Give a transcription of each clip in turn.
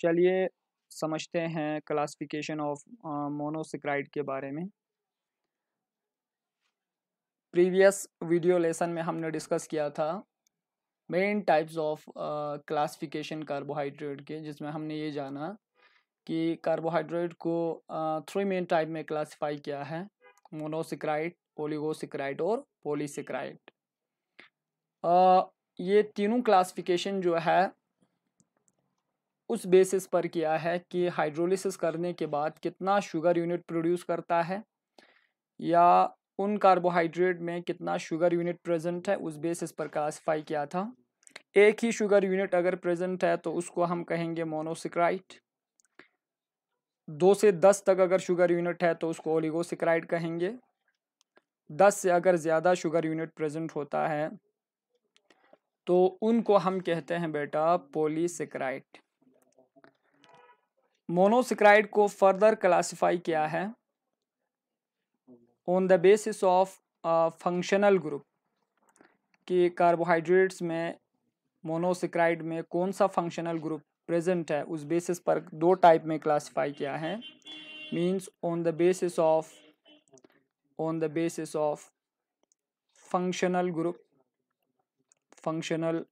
चलिए समझते हैं क्लासिफिकेशन ऑफ मोनोसिक्राइड के बारे में प्रीवियस वीडियो लेसन में हमने डिस्कस किया था main types of classification carbohydrate के जिसमें हमने ये जाना कि कार्बोहाइड्रेट को थ्री मेन टाइप में क्लासिफाई किया है मोनोसिक्राइड पोलिगोसिक्राइड और पोलीसिक्राइड ये तीनों क्लासिफिकेशन जो है उस बेसिस पर किया है कि हाइड्रोलिसिस करने के बाद कितना शुगर यूनिट प्रोड्यूस करता है या उन कार्बोहाइड्रेट में कितना शुगर यूनिट प्रेजेंट है उस बेसिस पर क्लासिफाई किया था एक ही शुगर यूनिट अगर प्रेजेंट है तो उसको हम कहेंगे मोनोसिक्राइट दो से दस तक अगर शुगर यूनिट है तो उसको ओलिगोसिक्राइट कहेंगे दस से अगर ज़्यादा शुगर यूनिट प्रेजेंट होता है तो उनको हम कहते हैं बेटा पोलीसिक्राइट मोनोसिक्राइड को फर्दर क्लासिफाई किया है on the basis of functional group कि कार्बोहाइड्रेट्स में मोनोसिक्राइड में कौन सा फंक्शनल ग्रुप प्रेजेंट है उस बेसिस पर दो टाइप में क्लासिफाई किया है means on the basis of on the basis of functional group functional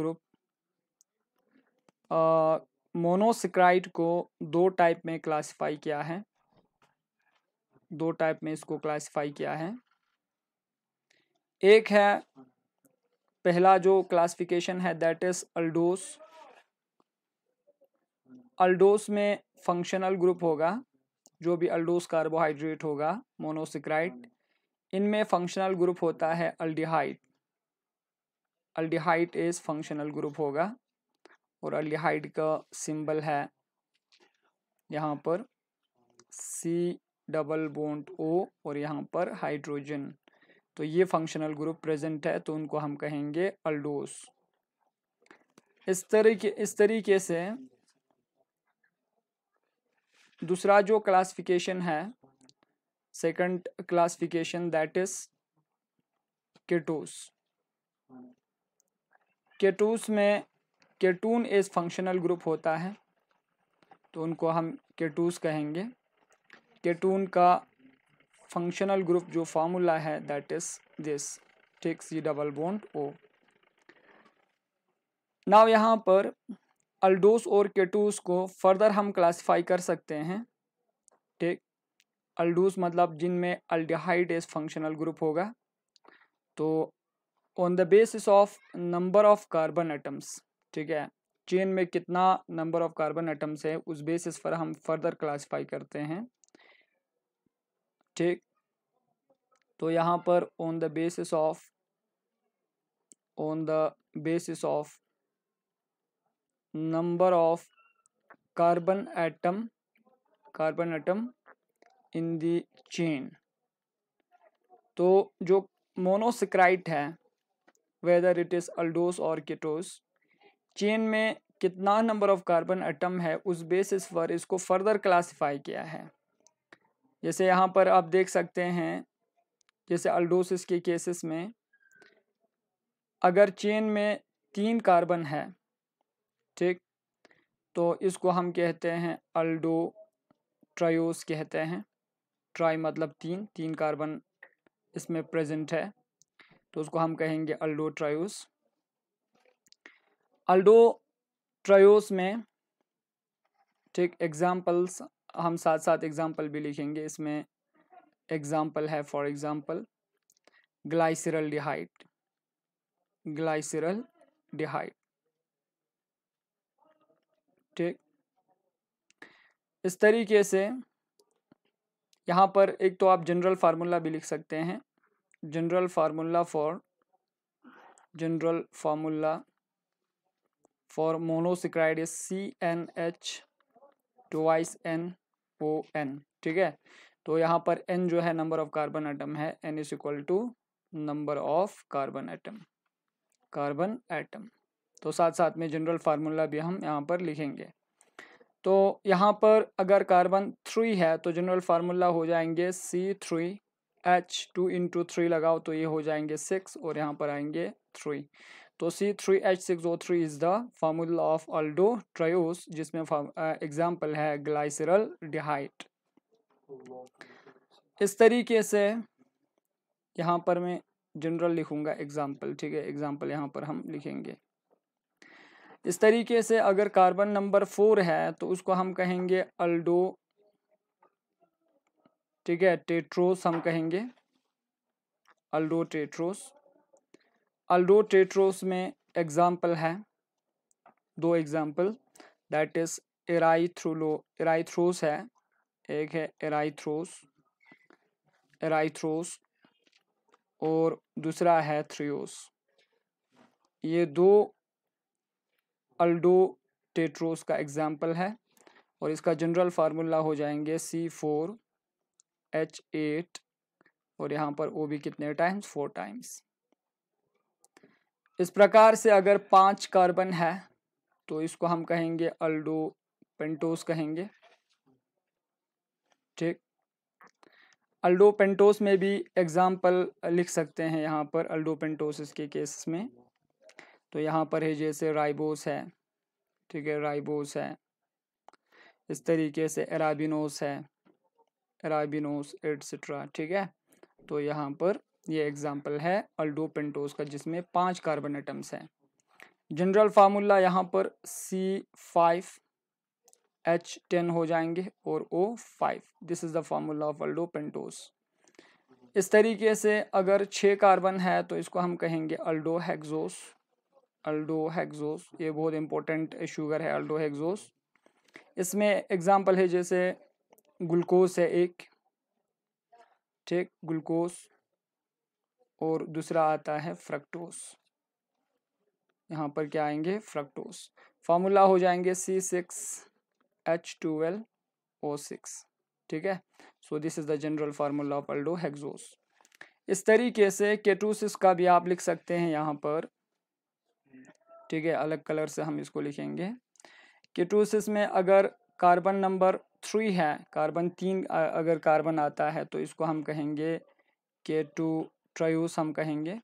group monosaccharide को दो टाइप में क्लासिफाई किया है दो टाइप में इसको क्लासिफाई किया है एक है पहला जो क्लासिफिकेशन है दैट इज अल्डोस अल्डोस में फंक्शनल ग्रुप होगा जो भी अल्डोस कार्बोहाइड्रेट होगा मोनोसिक्राइट इनमें फंक्शनल ग्रुप होता है aldehyde aldehyde is functional group होगा और अल्डिहाइड का सिंबल है यहाँ पर सी डबल बोन्ड ओ और यहाँ पर हाइड्रोजन तो ये फंक्शनल ग्रुप प्रेजेंट है तो उनको हम कहेंगे अल्डोस इस तरीके इस तरीके से दूसरा जो क्लासिफिकेशन है second classification that is ketose ketose में केटून एज फंक्शनल ग्रुप होता है तो उनको हम केटूस कहेंगे केटून का फंक्शनल ग्रुप जो फार्मूला है दैट इज दिस ठीक C double bond O now यहाँ पर अल्डोस और केटूस को फर्दर हम क्लासिफाई कर सकते हैं ठीक अल्डोस मतलब जिनमें अल्डिहाइड एज फंक्शनल ग्रुप होगा तो on the basis of number of carbon atoms ठीक है चेन में कितना नंबर ऑफ कार्बन एटम्स है उस बेसिस पर हम फर्दर क्लासिफाई करते हैं ठीक तो यहाँ पर on the basis of on the basis of number of carbon atom carbon atom in the chain तो जो मोनोसिक्राइट है वेदर इट इज़ अल्डोस और किटोस चेन में कितना नंबर ऑफ कार्बन एटम है उस बेसिस पर इसको फर्दर क्लासिफाई किया है जैसे यहाँ पर आप देख सकते हैं जैसे अल्डोसिस के केसेस में अगर चेन में तीन कार्बन है ठीक तो इसको हम कहते हैं अल्डो ट्रायोस कहते हैं ट्राई मतलब तीन तीन कार्बन इसमें प्रेजेंट है तो उसको हम कहेंगे अल्डो ट्रायोस अल्डो ट्रायोस में ठीक एग्ज़ाम्पल्स हम साथ साथ एग्ज़ाम्पल भी लिखेंगे इसमें एग्ज़ाम्पल है फॉर एग्ज़ाम्पल ग्लाइसरल डिहाइट ग्लाइसरल डिहाइट ठीक इस तरीके से यहाँ पर एक तो आप जनरल फार्मूला भी लिख सकते हैं general formula for general formula for monosaccharide is C N H twice N O N ठीक है तो यहाँ पर एन जो है नंबर ऑफ कार्बन आइटम है N is equal to number of carbon atom carbon atom तो साथ साथ में जनरल फार्मूला भी हम यहाँ पर लिखेंगे तो यहाँ पर अगर कार्बन थ्री है तो जनरल फार्मूला हो जाएंगे C three H two into three लगाओ तो ये हो जाएंगे सिक्स और यहाँ पर आएंगे थ्री तो C3H6O3 is the formula of aldotriose जिसमें एग्जाम्पल है ग्लाइसरल डिहाइट इस तरीके से यहाँ पर मैं जनरल लिखूंगा एग्जाम्पल ठीक है एग्जाम्पल यहाँ पर हम लिखेंगे इस तरीके से अगर कार्बन नंबर फोर है तो उसको हम कहेंगे अल्डो ठीक है टेट्रोस हम कहेंगे अल्डो टेट्रोस अल्डो टेट्रोस में एग्जाम्पल है दो example that is erythrulose erythrose है एक है एराइथ्रोस एराइथ्रोस और दूसरा है थ्रियोस ये दो अल्डो टेट्रोस का एग्जाम्पल है और इसका जनरल फार्मूला हो जाएंगे सी फोर एच एट और यहाँ पर ओ भी कितने टाइम्स फोर टाइम्स इस प्रकार से अगर पांच कार्बन है तो इसको हम कहेंगे अल्डो पेंटोस कहेंगे ठीक अल्डो पेंटोस में भी एग्ज़ाम्पल लिख सकते हैं यहाँ पर अल्डो पेंटोस के केस में तो यहाँ पर है जैसे राइबोस है ठीक है राइबोस है इस तरीके से एराबिनोस है एराबिनोस एट्सट्रा ठीक है तो यहाँ पर ये एग्जाम्पल है अल्डो पेंटोज का जिसमें पांच कार्बन एटम्स हैं जनरल फार्मूला यहाँ पर सी फाइव एच टेन हो जाएंगे और O five this is the formula of aldopentose इस तरीके से अगर छः कार्बन है तो इसको हम कहेंगे अल्डो हेक्सोस अल्डो हेक्सोस ये बहुत इंपॉर्टेंट शुगर है अल्डो हेक्सोस इसमें एग्ज़ाम्पल है जैसे ग्लूकोस है एक ठीक ग्लूकोस और दूसरा आता है फ्रक्टोस यहाँ पर क्या आएंगे फ्रक्टोस फार्मूला हो जाएंगे C six H twelve O six ठीक है so this is the general formula of aldohexose इस तरीके से केटूसिस का भी आप लिख सकते हैं यहाँ पर ठीक है अलग कलर से हम इसको लिखेंगे केटूसिस में अगर कार्बन नंबर थ्री है कार्बन तीन अगर कार्बन आता है तो इसको हम कहेंगे टू ट्रायूस हम कहेंगे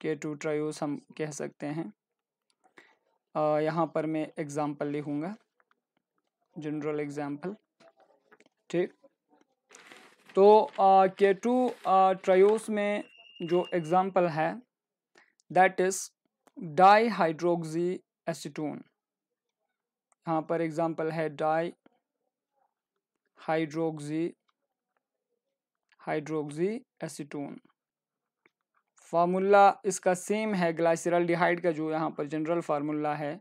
के टू ट्रायूस हम कह सकते हैं आ, यहाँ पर मैं एग्ज़ाम्पल लिखूँगा जनरल एग्ज़ाम्पल ठीक तो के टू ट्रायोस में जो एग्ज़ाम्पल है that is di hydroxy acetone यहाँ पर एग्ज़ाम्पल है di hydroxy hydroxy acetone formula इसका सेम है ग्लाइसरल डिहाइड का जो यहाँ पर जनरल फार्मूला है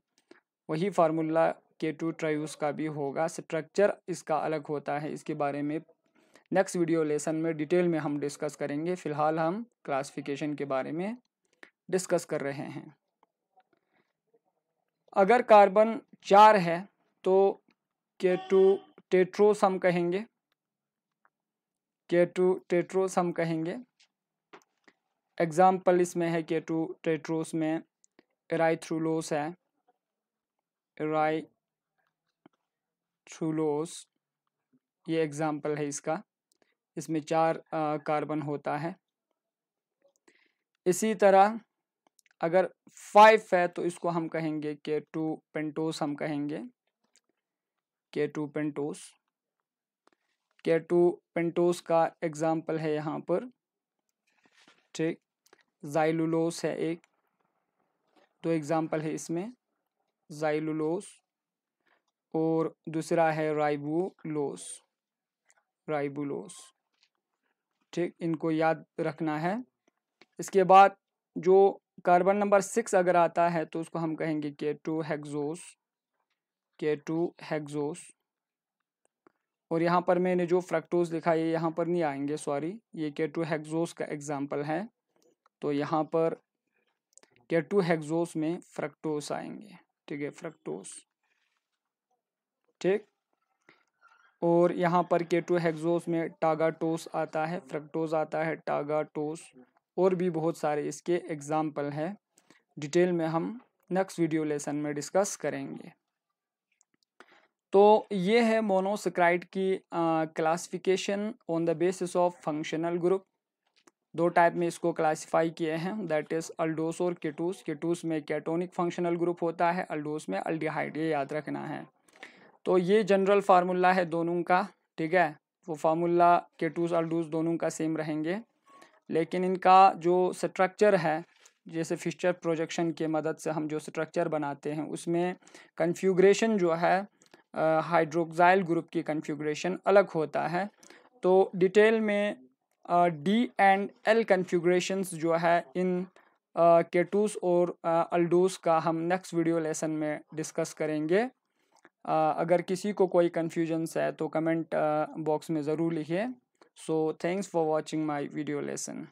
वही फार्मूला के टू ट्राइस का भी होगा स्ट्रक्चर इसका अलग होता है इसके बारे में नेक्स्ट वीडियो लेसन में डिटेल में हम डिस्कस करेंगे फ़िलहाल हम क्लासिफिकेशन के बारे में डिस्कस कर रहे हैं अगर कार्बन चार है तो के टू टेट्रोस हम कहेंगे केटू टेट्रोस हम कहेंगे एग्जाम्पल इसमें है केटू टेट्रोस में एराइथ्रुलोस है राइथ्रूलोस ये एग्जाम्पल है इसका इसमें चार आ, कार्बन होता है इसी तरह अगर फाइव है तो इसको हम कहेंगे के टू पेंटोस हम कहेंगे ketopentose ketopentose का एग्जाम्पल है यहाँ पर ठीक जाइलुलोस है एक दो एग्जाम्पल है इसमें जाइलुलोस और दूसरा है राइबुलोस राइबुलोस ठीक इनको याद रखना है इसके बाद जो कार्बन नंबर सिक्स अगर आता है तो उसको हम कहेंगे के टू हैगजोस के टू हैगजोस और यहाँ पर मैंने जो फ्रक्टोज लिखा है यहाँ पर नहीं आएंगे सॉरी ये के टू हेक्जोस का एग्जाम्पल है तो यहाँ पर के टू हेक्जोस में फ्रक्टोस आएंगे ठीक है फ्रक्टोस ठीक और यहाँ पर के टू हेक्जोस में टागाटोस आता है फ्रक्टोस आता है टागाटोस और भी बहुत सारे इसके एग्जाम्पल हैं डिटेल में हम नेक्स्ट वीडियो लेसन में डिस्कस करेंगे तो ये है मोनोसक्राइड की classification on the basis of functional group दो टाइप में इसको क्लासिफाई किए हैं दैट इज अल्डोस और केटूस केटूस में कैटोनिक फंक्शनल ग्रुप होता है अल्डोस में अल्डिहाइड ये याद रखना है तो ये जनरल फार्मूला है दोनों का ठीक है वो फार्मूला केटूस अल्डूस दोनों का सेम रहेंगे लेकिन इनका जो स्ट्रक्चर है जैसे फिक्चर प्रोजेक्शन के मदद से हम जो स्ट्रक्चर बनाते हैं उसमें कन्फ्यूग्रेशन जो है हाइड्रोक्साइल ग्रुप की कन्फिग्रेशन अलग होता है तो डिटेल में डी एंड एल कन्फ्यूग्रेशंस जो है इन केटूस और अल्डूस का हम नेक्स्ट वीडियो लेसन में डिस्कस करेंगे अगर किसी को कोई कन्फ्यूजन्स है तो कमेंट बॉक्स में ज़रूर लिखिए so thanks for watching my video lesson